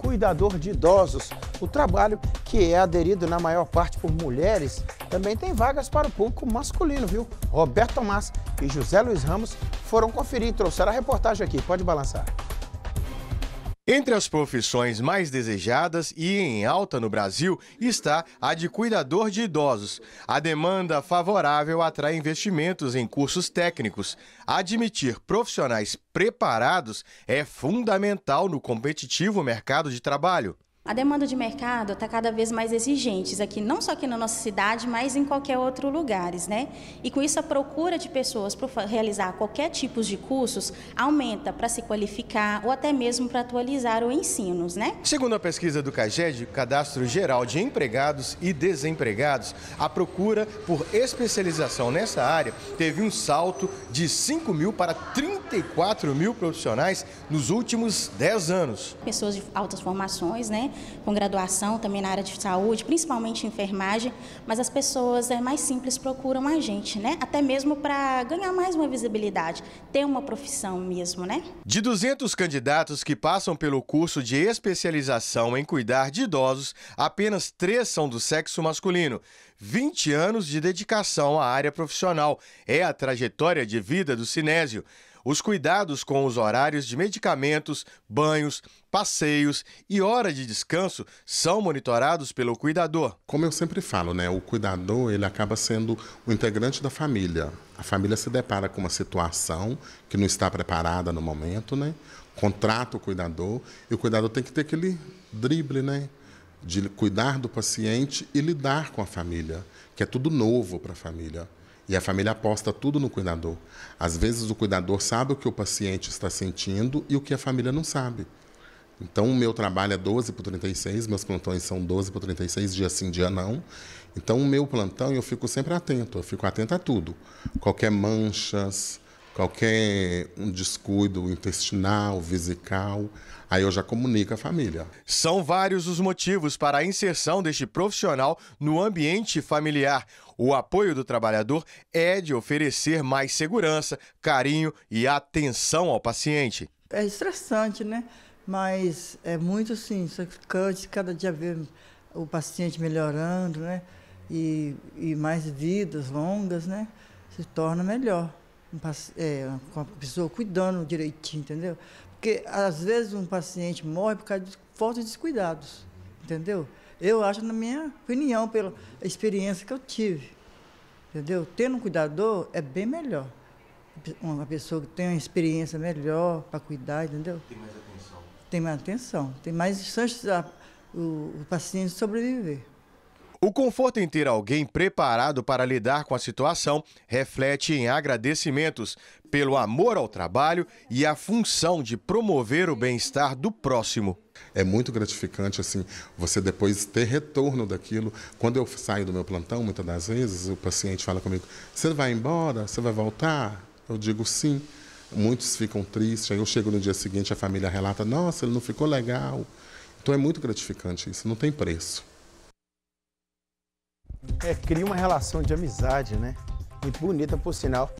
cuidador de idosos. O trabalho, que é aderido na maior parte por mulheres, também tem vagas para o público masculino, viu? Roberto Tomás e José Luiz Ramos foram conferir e trouxeram a reportagem aqui. Pode balançar. Entre as profissões mais desejadas e em alta no Brasil está a de cuidador de idosos. A demanda favorável atrai investimentos em cursos técnicos. Admitir profissionais preparados é fundamental no competitivo mercado de trabalho. A demanda de mercado está cada vez mais exigente aqui, não só aqui na nossa cidade, mas em qualquer outro lugar, né? E com isso a procura de pessoas para realizar qualquer tipo de cursos aumenta para se qualificar ou até mesmo para atualizar o ensino, né? Segundo a pesquisa do CAGED, Cadastro Geral de Empregados e Desempregados, a procura por especialização nessa área teve um salto de 5 mil para 34 mil profissionais nos últimos 10 anos. Pessoas de altas formações, né? com graduação também na área de saúde, principalmente enfermagem, mas as pessoas é, mais simples procuram a gente, né, até mesmo para ganhar mais uma visibilidade, ter uma profissão mesmo, né. De 200 candidatos que passam pelo curso de especialização em cuidar de idosos, apenas três são do sexo masculino. 20 anos de dedicação à área profissional é a trajetória de vida do Sinésio os cuidados com os horários de medicamentos, banhos, passeios e hora de descanso são monitorados pelo cuidador. Como eu sempre falo, né, o cuidador ele acaba sendo o integrante da família. A família se depara com uma situação que não está preparada no momento, né? Contrata o cuidador e o cuidador tem que ter aquele drible, né? De cuidar do paciente e lidar com a família, que é tudo novo para a família. E a família aposta tudo no cuidador. Às vezes o cuidador sabe o que o paciente está sentindo e o que a família não sabe. Então o meu trabalho é 12 por 36, meus plantões são 12 por 36, dia sim, dia não. Então o meu plantão eu fico sempre atento, eu fico atento a tudo. Qualquer manchas, qualquer um descuido intestinal, vesical, aí eu já comunico a família. São vários os motivos para a inserção deste profissional no ambiente familiar. O apoio do trabalhador é de oferecer mais segurança, carinho e atenção ao paciente. É estressante, né? Mas é muito sim, sacrificante, cada dia ver o paciente melhorando, né? E, e mais vidas longas, né? Se torna melhor é, com a pessoa cuidando direitinho, entendeu? Porque às vezes um paciente morre por causa de falta de cuidados, entendeu? Eu acho, na minha opinião, pela experiência que eu tive, entendeu? Tendo um cuidador é bem melhor. Uma pessoa que tem uma experiência melhor para cuidar, entendeu? Tem mais atenção. Tem mais atenção. Tem mais chance o, o paciente sobreviver. O conforto em ter alguém preparado para lidar com a situação reflete em agradecimentos pelo amor ao trabalho e a função de promover o bem-estar do próximo. É muito gratificante, assim, você depois ter retorno daquilo. Quando eu saio do meu plantão, muitas das vezes, o paciente fala comigo: Você vai embora? Você vai voltar? Eu digo sim. Muitos ficam tristes. Aí eu chego no dia seguinte, a família relata: Nossa, ele não ficou legal. Então é muito gratificante isso, não tem preço. É, cria uma relação de amizade, né? Muito bonita, por sinal.